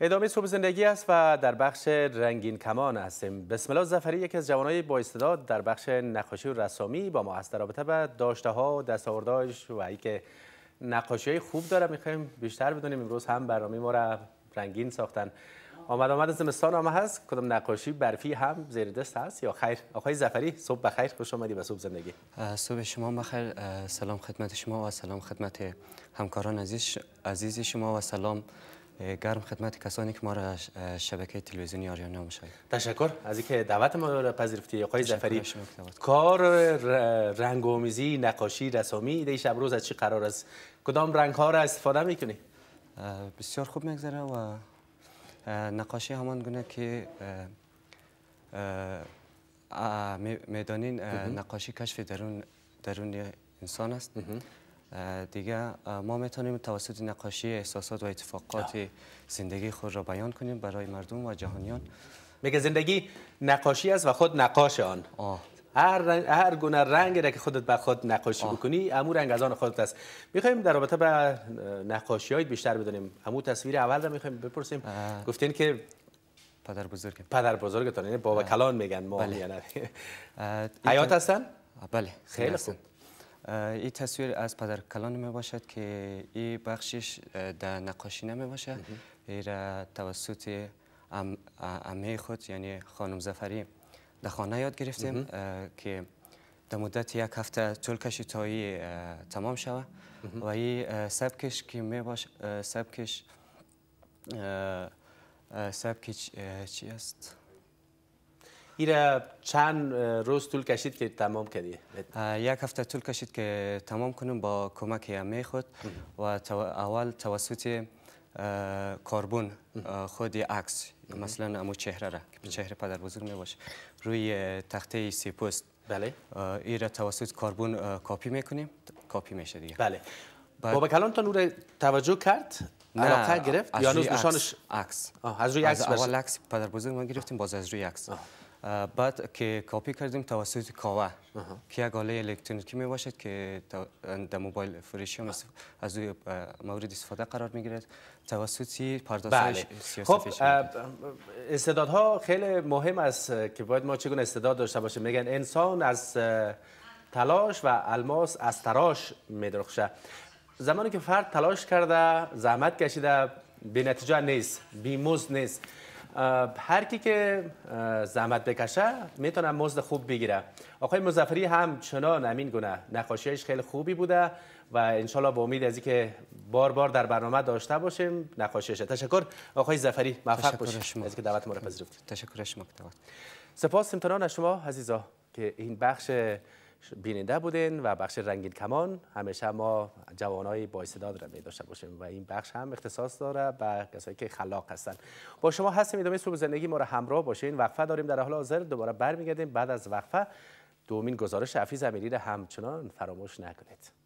ادامه صبح زندگی است و در بخش رنگین کمان هستیم بسم الله زفری یکی از جوانای با استعداد در بخش نقاشی و رسامی با ما هست رابطه و داشته ها و دستاورداش و اینکه نقاشی های خوب داره میخوایم بیشتر بدونیم امروز هم برنامه ما را رنگین ساختن آمد آمد زمستان آمه هست کدام نقاشی برفی هم زیر دست هست یا خیر آقای زفری صبح بخیر خوش آمدی به صبح زندگی صبح شما بخیر سلام خدمت شما و سلام خدمت همکاران عزیز عزیز شما و سلام گرم خدمت کسانی که ما را شبکه تلویزیونی آریانا مشاهده تشکر از اینکه دعوت ما را پذیرفتی آقای زفری کار رنگ آمیزی نقاشی رسامی دیشب شب روز از چی قرار است کدام رنگ ها را استفاده میکنی بسیار خوب میگذره و نقاشی همان گونه که میدانین نقاشی کشف درون درون انسان است دیگه ما میتونیم توسط نقاشی احساسات و اتفاقات زندگی خود را بیان کنیم برای مردم و جهانیان میگه زندگی نقاشی است و خود نقاش آن هر, رنگ، هر گونه رنگی را که خودت به خود نقاشی آه. بکنی امو رنگ از آن خودت است میخوایم در رابطه به نقاشی هایت بیشتر بدونیم امو تصویر اول را میخوایم بپرسیم گفتین که پدر بزرگ پدر بزرگتان یعنی بابا کلان میگن ما بله. یعنی. حیات هستن بله خیلی خوب این تصویر از پدر کلان می باشد که این بخشش در نقاشی نمی باشد را توسط امه خود یعنی خانم زفری در خانه یاد گرفتیم که در مدت یک هفته طول کشی تمام شود و این سبکش که می سبکش سبکش چی است؟ ایره چند روز طول کشید که تمام کردی؟ یک هفته طول کشید که تمام کنم با کمک همه خود و اول توسط کاربون خودی عکس مثلا امو چهره را که چهره پدر بزرگ می باشه روی تخته سی پست بله ایرا توسط کاربون کاپی میکنیم کاپی میشه دیگه بله بابا کلان تا نور توجه کرد نه علاقه گرفت یا نوز نشانش عکس از روی عکس عکس پدر بزرگ ما گرفتیم باز از روی عکس بعد که کپی کردیم توسط کاوه که یک آله الکترونیکی می باشد که در موبایل فروشی هم از روی مورد استفاده قرار می گیرد توسط پردازش بله. خب استعدادها خیلی مهم است که باید ما چگونه استعداد داشته باشیم میگن انسان از تلاش و الماس از تراش درخشه زمانی که فرد تلاش کرده زحمت کشیده به نتیجه نیست بیموز نیست هر کی که زحمت بکشه میتونه مزد خوب بگیره آقای مزفری هم چنان امین گونه نقاشیش خیلی خوبی بوده و انشالله با امید از اینکه بار بار در برنامه داشته باشیم نقاشیش تشکر آقای زفری موفق باشید از که دعوت ما را پذیرفتید تشکر شما دعوت سپاس امتنان از شما عزیزا که این بخش بیننده بودین و بخش رنگین کمان همیشه ما جوانای با استعداد را داشته باشیم و این بخش هم اختصاص داره به کسایی که خلاق هستن با شما هستیم ادامه سوب زندگی ما را همراه باشین وقفه داریم در حال حاضر دوباره برمیگردیم بعد از وقفه دومین گزارش حفیظ امیری را همچنان فراموش نکنید